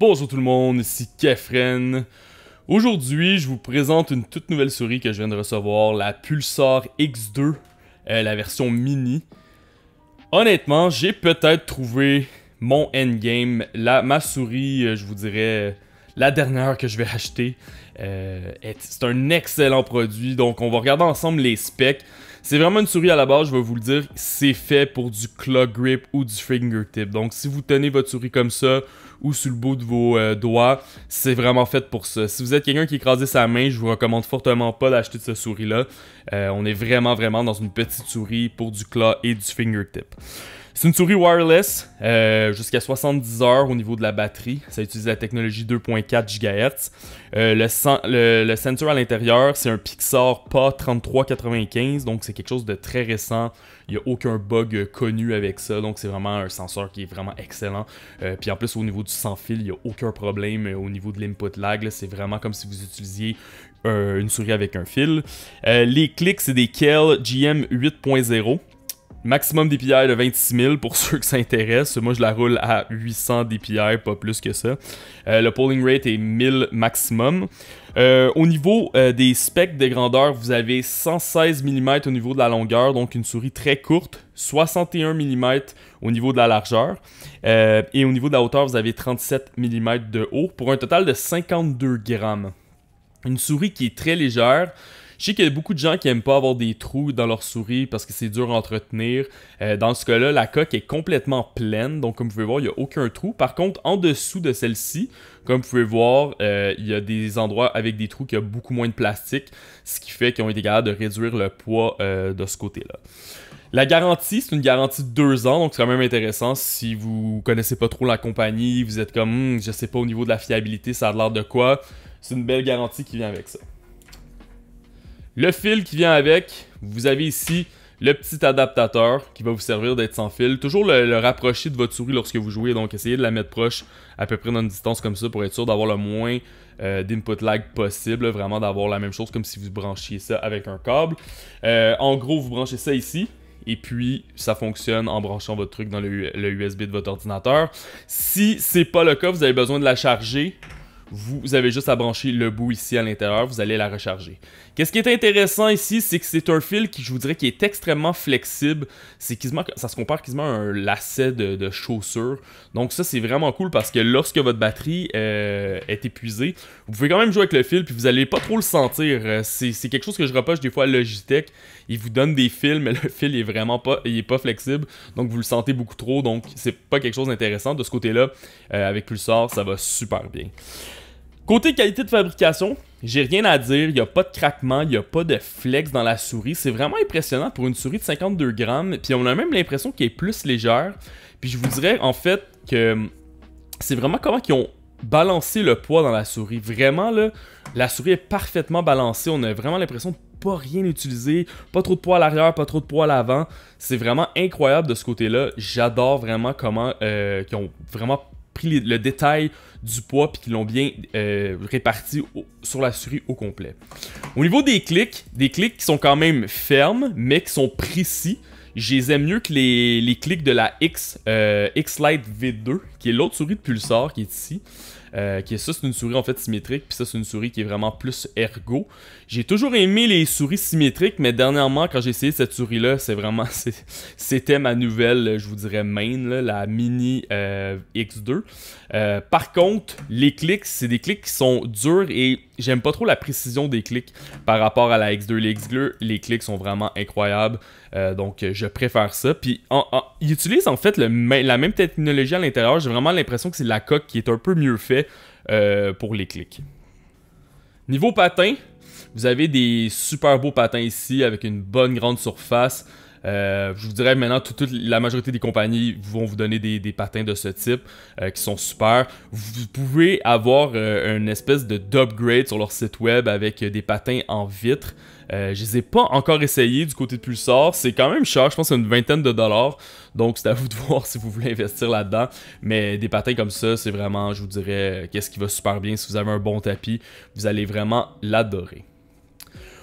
Bonjour tout le monde, ici Kefren. Aujourd'hui, je vous présente une toute nouvelle souris que je viens de recevoir, la Pulsar X2, euh, la version mini. Honnêtement, j'ai peut-être trouvé mon endgame, la, ma souris, euh, je vous dirais, euh, la dernière que je vais acheter. c'est un excellent produit, donc on va regarder ensemble les specs. C'est vraiment une souris à la base, je vais vous le dire, c'est fait pour du claw grip ou du fingertip. Donc si vous tenez votre souris comme ça ou sous le bout de vos euh, doigts, c'est vraiment fait pour ça. Si vous êtes quelqu'un qui écrasait sa main, je vous recommande fortement pas d'acheter cette souris-là. Euh, on est vraiment vraiment dans une petite souris pour du claw et du fingertip. C'est une souris wireless, euh, jusqu'à 70 heures au niveau de la batterie. Ça utilise la technologie 2.4 GHz. Euh, le, le, sensor à l'intérieur, c'est un Pixar PA 3395, donc c'est quelque chose de très récent. Il n'y a aucun bug connu avec ça, donc c'est vraiment un sensor qui est vraiment excellent. Euh, puis en plus, au niveau du sans-fil, il n'y a aucun problème au niveau de l'input lag. C'est vraiment comme si vous utilisiez une souris avec un fil. les clics, c'est des Kel GM 8.0. Maximum DPI de 26 000 pour ceux qui s'intéressent. Moi, je la roule à 800 DPI, pas plus que ça. Euh, le polling rate est 1000 maximum. Euh, au niveau euh, des specs de grandeur, vous avez 116 mm au niveau de la longueur, donc une souris très courte, 61 mm au niveau de la largeur, et au niveau de la hauteur, vous avez 37 mm de haut, pour un total de 52 grammes. Une souris qui est très légère, je sais qu'il y a beaucoup de gens qui aiment pas avoir des trous dans leur souris parce que c'est dur à entretenir. Euh, dans ce cas-là, la coque est complètement pleine, donc comme vous pouvez voir, il n'y a aucun trou. Par contre, en dessous de celle-ci, comme vous pouvez voir, euh, il y a des endroits avec des trous qui ont beaucoup moins de plastique, ce qui fait qu'ils ont été capables de réduire le poids euh, de ce côté-là. La garantie, c'est une garantie de deux ans, donc c'est quand même intéressant si vous connaissez pas trop la compagnie, vous êtes comme, hmm, je ne sais pas au niveau de la fiabilité, ça a l'air de quoi. C'est une belle garantie qui vient avec ça. Le fil qui vient avec, vous avez ici le petit adaptateur qui va vous servir d'être sans fil. Toujours le, rapprocher de votre souris lorsque vous jouez, donc essayez de la mettre proche à peu près dans une distance comme ça pour être sûr d'avoir le moins euh, d'input lag possible, vraiment d'avoir la même chose comme si vous branchiez ça avec un câble. Euh, en gros, vous branchez ça ici. Et puis, ça fonctionne en branchant votre truc dans le, le USB de votre ordinateur. Si c'est pas le cas, vous avez besoin de la charger vous avez juste à brancher le bout ici à l'intérieur, vous allez la recharger. Qu'est-ce qui est intéressant ici, c'est que c'est un fil qui, je vous dirais, qui est extrêmement flexible. C'est ça se compare quasiment à un lacet de, chaussure. chaussures. Donc ça, c'est vraiment cool parce que lorsque votre batterie euh, est épuisée, vous pouvez quand même jouer avec le fil, puis vous n'allez pas trop le sentir. Euh, c'est quelque chose que je reproche des fois à Logitech. Ils vous donnent des fils, mais le fil est vraiment pas, est pas flexible, donc vous le sentez beaucoup trop. Donc c'est pas quelque chose d'intéressant de ce côté-là. Euh, avec Pulsar, ça va super bien. Côté qualité de fabrication, j'ai rien à dire, il n'y a pas de craquement, il n'y a pas de flex dans la souris. C'est vraiment impressionnant pour une souris de 52 grammes. Puis on a même l'impression qu'elle est plus légère. Puis je vous dirais en fait que c'est vraiment comment qu'ils ont balancé le poids dans la souris. Vraiment la souris est parfaitement balancée. On a vraiment l'impression de pas rien utiliser, pas trop de poids à l'arrière, pas trop de poids à l'avant. C'est vraiment incroyable de ce côté-là. J'adore vraiment comment euh, ils ont vraiment le détail du poids puis qu'ils l'ont bien euh, réparti sur la souris au complet. Au niveau des clics, des clics qui sont quand même fermes mais qui sont précis. Je les aime mieux que les, clics de la X, euh, X Lite V2, qui est l'autre souris de Pulsar qui est ici. Euh, qui est ça, c'est une souris en fait symétrique, puis ça, c'est une souris qui est vraiment plus ergo. J'ai toujours aimé les souris symétriques, mais dernièrement, quand j'ai essayé cette souris-là, c'est vraiment. C'était ma nouvelle, je vous dirais, main, la mini euh, X2. Euh, par contre, les clics, c'est des clics qui sont durs et J'aime pas trop la précision des clics par rapport à la X2 Les X2. Les clics sont vraiment incroyables. Euh, donc, je préfère ça. Puis, ils utilisent en fait la même technologie à l'intérieur. J'ai vraiment l'impression que c'est la coque qui est un peu mieux faite euh, pour les clics. Niveau patin, vous avez des super beaux patins ici avec une bonne grande surface. Euh, je vous dirais maintenant, toute, la majorité des compagnies vont vous donner des, patins de ce type euh, qui sont super. Vous pouvez avoir euh, une espèce de d'upgrade sur leur site web avec des patins en vitre. Je je les ai pas encore essayés du côté de Pulsar. C'est quand même cher, je pense à une vingtaine de dollars. Donc c'est à vous de voir si vous voulez investir là-dedans. Mais des patins comme ça, c'est vraiment, je vous dirais, qu'est-ce qui va super bien. Si vous avez un bon tapis, vous allez vraiment l'adorer.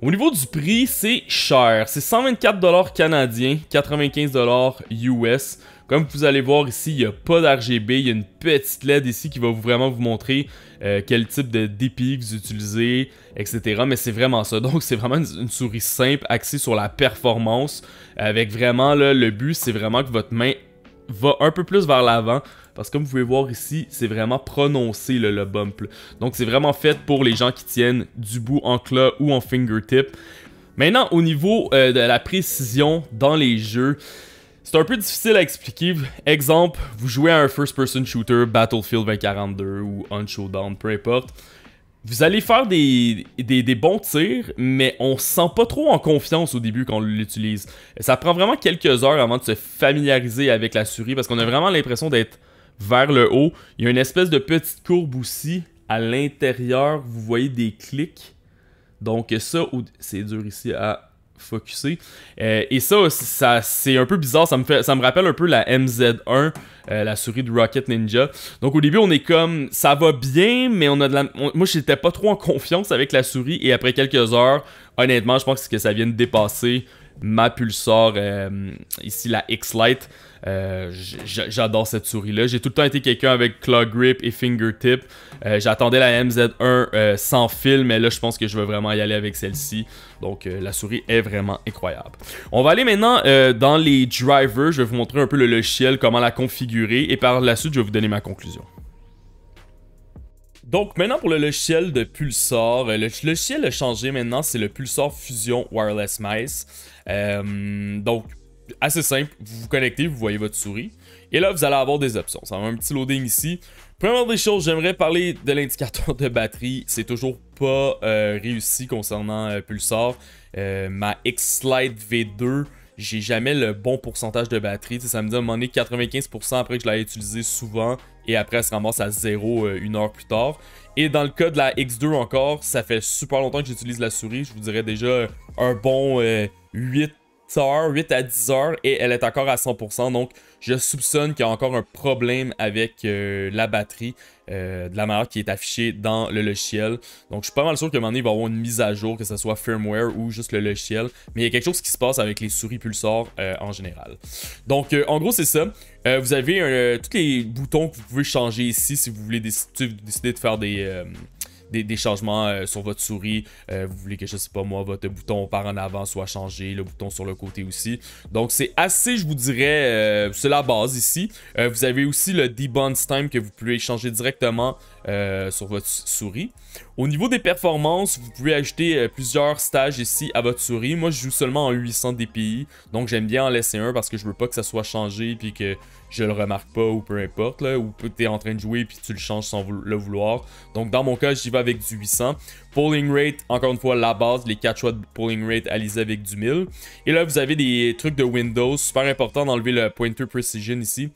Au niveau du prix, c'est cher. C'est 124$ canadiens, 95$ US. Comme vous allez voir ici, il n'y a pas d'RGB, il y a une petite LED ici qui va vraiment vous montrer euh, quel type de DPI vous utilisez, etc. Mais c'est vraiment ça. Donc c'est vraiment une, souris simple axée sur la performance. Avec vraiment le but, c'est vraiment que votre main va un peu plus vers l'avant. Parce que comme vous pouvez voir ici, c'est vraiment prononcé le, bump. Donc c'est vraiment fait pour les gens qui tiennent du bout en claw ou en fingertip. Maintenant, au niveau euh, de la précision dans les jeux, c'est un peu difficile à expliquer. Exemple, vous jouez à un first-person shooter, Battlefield 2042 ou Unshowdown, peu importe. Vous allez faire des, des, bons tirs, mais on se sent pas trop en confiance au début quand on l'utilise. Ça prend vraiment quelques heures avant de se familiariser avec la souris parce qu'on a vraiment l'impression d'être vers le haut. Il y a une espèce de petite courbe aussi. À l'intérieur, vous voyez des clics. Donc ça, c'est dur ici à focusé. Euh, et ça, ça c'est un peu bizarre, ça me, fait, ça me rappelle un peu la MZ1, euh, la souris de Rocket Ninja. Donc au début, on est comme, ça va bien, mais on a de la... moi, j'étais pas trop en confiance avec la souris, et après quelques heures, honnêtement, je pense que ça vient de dépasser ma Pulsar, euh, ici la X-Lite. Euh, j'adore cette souris-là. J'ai tout le temps été quelqu'un avec claw grip et fingertip. Euh, j'attendais la MZ1 sans fil, mais là je pense que je veux vraiment y aller avec celle-ci. Donc la souris est vraiment incroyable. On va aller maintenant dans les drivers. Je vais vous montrer un peu le logiciel, comment la configurer. Et par la suite, je vais vous donner ma conclusion. Donc maintenant pour le logiciel de Pulsar, euh, le logiciel a changé maintenant, c'est le Pulsar Fusion Wireless Mice. Euh, donc assez simple, vous vous connectez, vous voyez votre souris, et là vous allez avoir des options. Ça va un petit loading ici. Première des choses, j'aimerais parler de l'indicateur de batterie. C'est toujours pas euh, réussi concernant Pulsar. ma X-Slide V2 j'ai jamais le bon pourcentage de batterie. ça me dit à un moment 95% après que je l'ai utilisé souvent et après elle se ramasse à 0 euh, une heure plus tard. Et dans le cas de la X2 encore, ça fait super longtemps que j'utilise la souris. Je vous dirais déjà un bon 8 euh, heures, 8 à 10 heures, et elle est encore à 100%. Donc, je soupçonne qu'il y a encore un problème avec euh, la batterie euh, de la manière qui est affichée dans le logiciel. Donc, je suis pas mal sûr que un il va y avoir une mise à jour, que ce soit firmware ou juste le logiciel. Mais il y a quelque chose qui se passe avec les souris Pulsar euh, en général. Donc, en gros, c'est ça. vous avez tous les boutons que vous pouvez changer ici si vous voulez décider de faire des des, changements euh, sur votre souris. Euh, vous voulez que, je sais pas moi, votre bouton part en avant soit changé, le bouton sur le côté aussi. Donc c'est assez, je vous dirais, euh, c'est la base ici. vous avez aussi le debounce time que vous pouvez changer directement euh, sur votre souris. Au niveau des performances, vous pouvez ajouter euh, plusieurs stages ici à votre souris. Moi, je joue seulement en 800 DPI, donc j'aime bien en laisser un parce que je veux pas que ça soit changé puis que je le remarque pas ou peu importe, là, ou tu es en train de jouer puis tu le changes sans le vouloir. Donc dans mon cas, j'y vais avec du 800. Polling rate, encore une fois, la base, les 4 choix de polling rate alisés avec du 1000. Et là, vous avez des trucs de Windows, super important d'enlever le pointer precision ici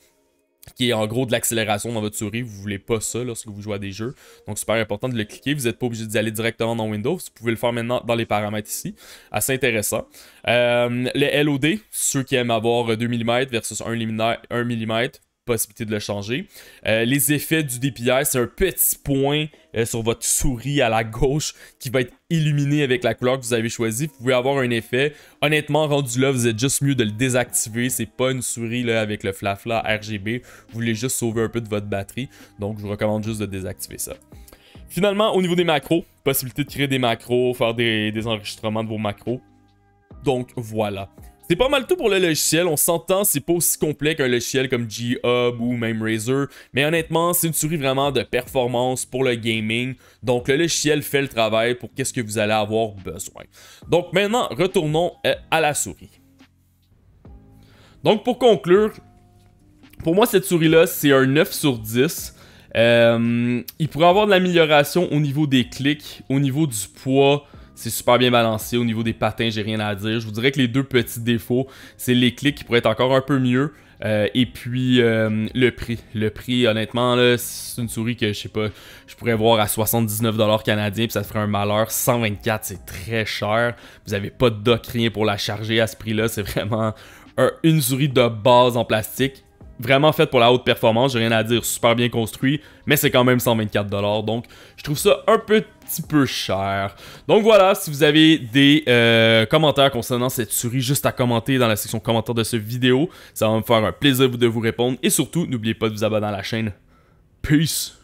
qui est en gros de l'accélération dans votre souris. Vous voulez pas ça lorsque vous jouez à des jeux. Donc, super important de le cliquer. Vous n'êtes pas obligé d'y aller directement dans Windows. Vous pouvez le faire maintenant dans les paramètres ici. Assez intéressant. Les euh, le LOD, ceux qui aiment avoir 2 mm versus 1 mm possibilité de le changer. Euh, les effets du DPI, c'est un petit point euh, sur votre souris à la gauche qui va être illuminé avec la couleur que vous avez choisi. Vous pouvez avoir un effet. Honnêtement, rendu là, vous êtes juste mieux de le désactiver. C'est pas une souris là, avec le flafla -fla RGB. Vous voulez juste sauver un peu de votre batterie. Donc, je vous recommande juste de désactiver ça. Finalement, au niveau des macros, possibilité de créer des macros, faire des, des enregistrements de vos macros. Donc voilà. C'est pas mal tout pour le logiciel. On s'entend, c'est pas aussi complet qu'un logiciel comme G-Hub ou même Razer. Mais honnêtement, c'est une souris vraiment de performance pour le gaming. Donc le logiciel fait le travail pour qu'est-ce que vous allez avoir besoin. Donc maintenant, retournons euh, à la souris. Donc pour conclure, pour moi cette souris-là, c'est un 9 sur 10. Euh, il pourrait avoir de l'amélioration au niveau des clics, au niveau du poids, c'est super bien balancé. Au niveau des patins, j'ai rien à dire. Je vous dirais que les deux petits défauts, c'est les clics qui pourraient être encore un peu mieux. Euh, et puis euh, le prix. Le prix, honnêtement, c'est une souris que je sais pas, je pourrais voir à 79$ canadiens, puis ça ferait un malheur. 124, c'est très cher. Vous avez pas de doc rien pour la charger à ce prix-là. C'est vraiment une souris de base en plastique vraiment fait pour la haute performance, j'ai rien à dire, super bien construit, mais c'est quand même 124$, donc je trouve ça un petit peu cher. Donc voilà, si vous avez des euh, commentaires concernant cette souris, juste à commenter dans la section commentaires de cette vidéo, ça va me faire un plaisir de vous répondre, et surtout, n'oubliez pas de vous abonner à la chaîne. Peace!